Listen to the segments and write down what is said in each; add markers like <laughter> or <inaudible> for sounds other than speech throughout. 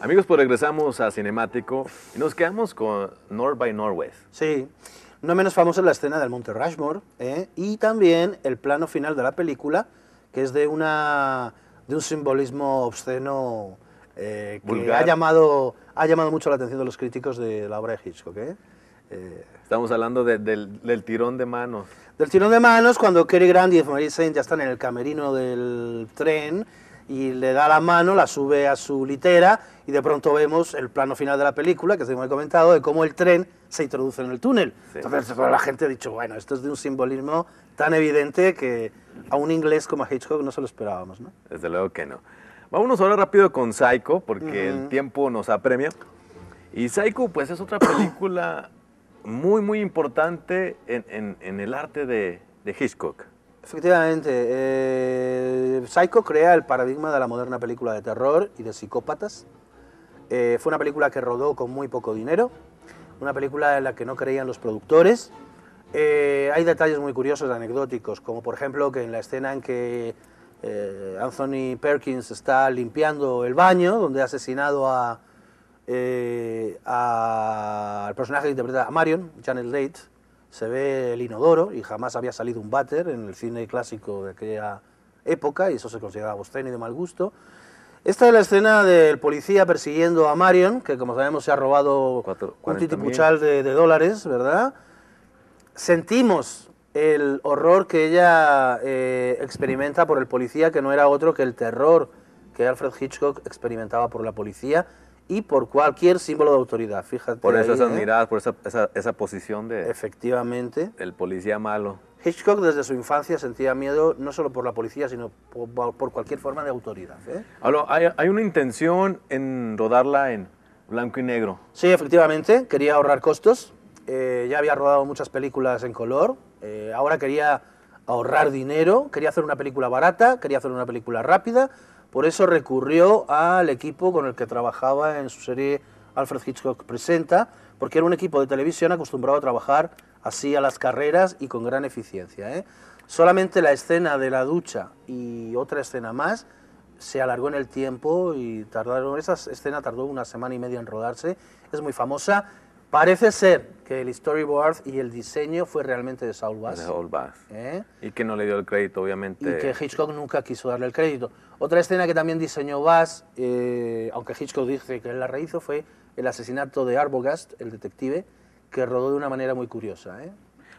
Amigos, pues regresamos a Cinemático y nos quedamos con North by Northwest. Sí, no menos famosa la escena del Monte Rushmore ¿eh? y también el plano final de la película, que es de, una, de un simbolismo obsceno eh, que ha llamado, ha llamado mucho la atención de los críticos de la obra de Hitchcock. ¿eh? Estamos hablando del, tirón de manos. Del tirón de manos, cuando Cary Grant y Marie Saint ya están en el camerino del tren y le da la mano, la sube a su litera y de pronto vemos el plano final de la película, que como hemos comentado, de cómo el tren se introduce en el túnel. Entonces la gente ha dicho, bueno, esto es de un simbolismo tan evidente que a un inglés como a Hitchcock no se lo esperábamos, Desde luego que no. Vámonos ahora rápido con Psycho, porque el tiempo nos apremia. Y Psycho, pues es otra película muy, muy importante en, el arte de, de Hitchcock. Efectivamente, eh, Psycho crea el paradigma de la moderna película de terror y de psicópatas. Eh, fue una película que rodó con muy poco dinero, una película en la que no creían los productores. Eh, hay detalles muy curiosos, anecdóticos, como por ejemplo que en la escena en que Anthony Perkins está limpiando el baño, donde ha asesinado a, al personaje que interpreta a Marion, Janet Leight, se ve el inodoro y jamás había salido un váter en el cine clásico de aquella época y eso se consideraba obsceno y de mal gusto. Esta es la escena del policía persiguiendo a Marion, que como sabemos se ha robado un titipuchal de, dólares, ¿verdad? Sentimos el horror que ella eh, experimenta por el policía, que no era otro que el terror que Alfred Hitchcock experimentaba por la policía, y por cualquier símbolo de autoridad, fíjate. Por eso ahí, ¿eh? por esa, posición de... Efectivamente. El policía malo. Hitchcock desde su infancia sentía miedo no solo por la policía, sino por, cualquier forma de autoridad. ¿eh? hay, una intención en rodarla en blanco y negro. Sí, efectivamente, quería ahorrar costos. Eh, ya había rodado muchas películas en color. ahora quería ahorrar dinero, quería hacer una película barata, quería hacer una película rápida por eso recurrió al equipo con el que trabajaba en su serie Alfred Hitchcock Presenta, porque era un equipo de televisión acostumbrado a trabajar así a las carreras y con gran eficiencia. ¿eh? Solamente la escena de la ducha y otra escena más se alargó en el tiempo y tardaron, esa escena tardó una semana y media en rodarse, es muy famosa Parece ser que el storyboard y el diseño fue realmente de Saul Bass. De Saul Bass. ¿eh? Y que no le dio el crédito, obviamente. Y que Hitchcock nunca quiso darle el crédito. Otra escena que también diseñó Bass, eh, aunque Hitchcock dice que él la rehizo, fue el asesinato de Arbogast, el detective, que rodó de una manera muy curiosa. ¿eh?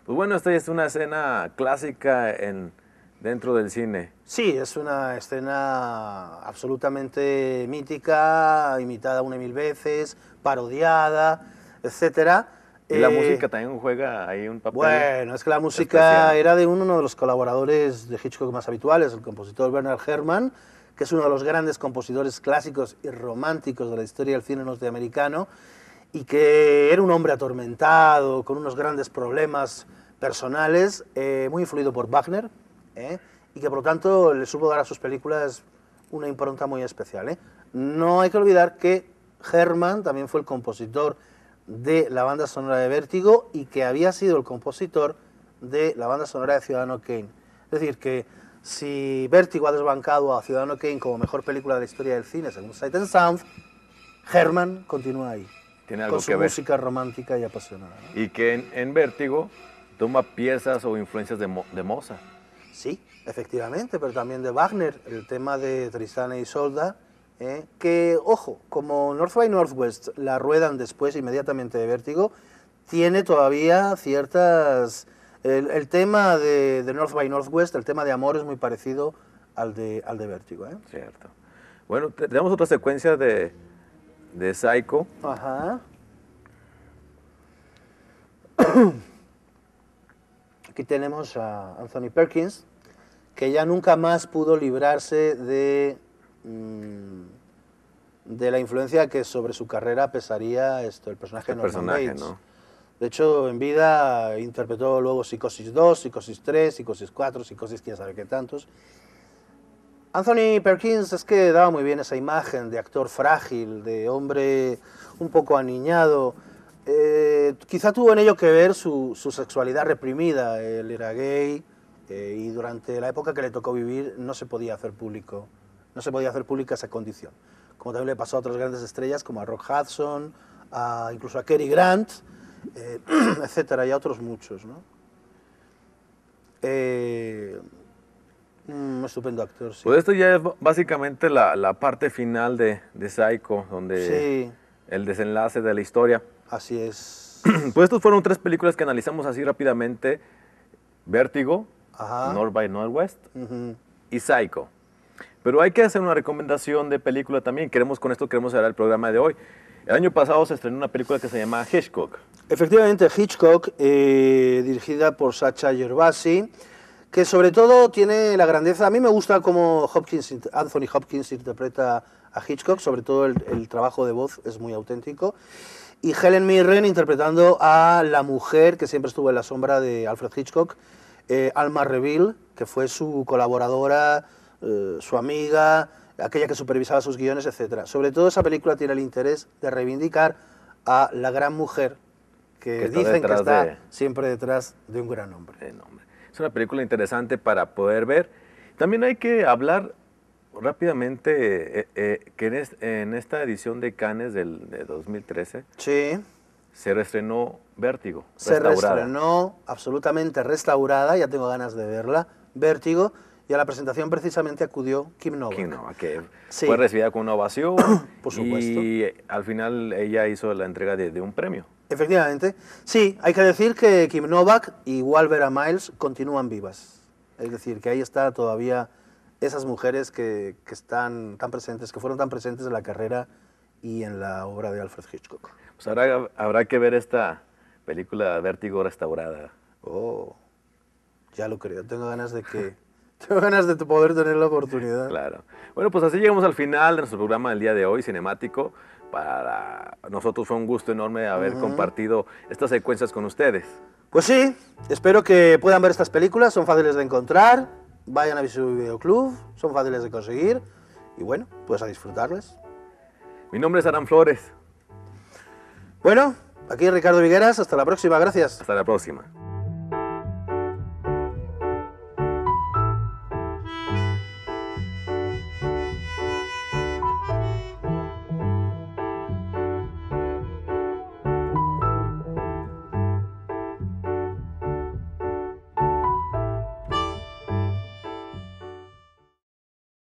Pues bueno, esta es una escena clásica en, dentro del cine. Sí, es una escena absolutamente mítica, imitada una y mil veces, parodiada etcétera. Y la eh, música también juega ahí un papel. Bueno, es que la música era de uno de los colaboradores de Hitchcock más habituales, el compositor Bernard Herrmann, que es uno de los grandes compositores clásicos y románticos de la historia del cine norteamericano, y que era un hombre atormentado, con unos grandes problemas personales, eh, muy influido por Wagner, eh, y que por lo tanto le supo dar a sus películas una impronta muy especial. No hay que olvidar que Herrmann también fue el compositor de la banda sonora de Vértigo y que había sido el compositor de la banda sonora de Ciudadano Kane. Es decir, que si Vértigo ha desbancado a Ciudadano Kane como mejor película de la historia del cine, según Sight and Sound, Herman continúa ahí. Tiene algo con su música romántica y apasionada. Y que en, Vértigo toma piezas o influencias de, Moza. Mozart. Sí, efectivamente, pero también de Wagner. El tema de Tristana y Isolda, ¿eh? que, ojo, como North by Northwest la ruedan después inmediatamente de Vértigo, tiene todavía ciertas... El, tema de, North by Northwest, el tema de amor es muy parecido al de, al de Vértigo. ¿eh? Cierto. Bueno, tenemos otra secuencia de, de Psycho. Ajá. <coughs> Aquí tenemos a Anthony Perkins, que ya nunca más pudo librarse de Mm, de la influencia que sobre su carrera pesaría esto, el personaje, este de, de hecho, en vida interpretó luego Psicosis 2, Psicosis 3, Psicosis 4, Psicosis quién sabe qué tantos. Anthony Perkins es que daba muy bien esa imagen de actor frágil, de hombre un poco aniñado. Eh, quizá tuvo en ello que ver su, sexualidad reprimida. Él era gay eh, y durante la época que le tocó vivir no se podía hacer público no se podía hacer pública esa condición. Como también le pasó a otras grandes estrellas como a Rock Hudson, a, incluso a Kerry Grant, eh, <clears throat> etcétera, y a otros muchos. ¿no? un eh, mm, estupendo actor, Pues esto ya es básicamente la, la parte final de, de Psycho, donde el desenlace de la historia. Así es. <clears throat> Pues estos fueron tres películas que analizamos así rápidamente. Vértigo, North by Northwest y Psycho. Pero hay que hacer una recomendación de película también. Queremos con esto queremos cerrar el programa de hoy. El año pasado se estrenó una película que se llama Hitchcock. Efectivamente, Hitchcock, eh, dirigida por Sacha Gervasi, que sobre todo tiene la grandeza. A mí me gusta cómo Hopkins, Anthony Hopkins interpreta a Hitchcock, sobre todo el, trabajo de voz es muy auténtico. Y Helen Mirren interpretando a la mujer que siempre estuvo en la sombra de Alfred Hitchcock, eh, Alma Reville, que fue su colaboradora eh, su amiga, aquella que supervisaba sus guiones, etc. Sobre todo esa película tiene el interés de reivindicar a la gran mujer que, dicen que está siempre detrás de un gran hombre. Es una película interesante para poder ver. También hay que hablar rápidamente eh, eh, que en, esta edición de Cannes del, de 2013 sí. se reestrenó Vértigo. Se reestrenó absolutamente restaurada, ya tengo ganas de verla. Vértigo y a la presentación precisamente acudió Kim Novak. Kim Novak, que fue recibida con una ovación. <coughs> Por supuesto. Y al final ella hizo la entrega de, un premio. Efectivamente. Sí, hay que decir que Kim Novak y Walvera Miles continúan vivas. Es decir, que ahí está todavía esas mujeres que, que están tan presentes, que fueron tan presentes en la carrera y en la obra de Alfred Hitchcock. Pues ahora habrá que ver esta película Vértigo restaurada. Oh, ya lo creo. Tengo ganas de que... <laughs> Tengo ganas de poder tener la oportunidad. Claro. Bueno, pues así llegamos al final de nuestro programa del día de hoy, cinemático. Para nosotros fue un gusto enorme haber compartido estas secuencias con ustedes. Pues sí, espero que puedan ver estas películas, son fáciles de encontrar, vayan a su videoclub, son fáciles de conseguir y bueno, pues a disfrutarles. Mi nombre es Arán Flores. Bueno, aquí Ricardo Vigueras, hasta la próxima, gracias. Hasta la próxima.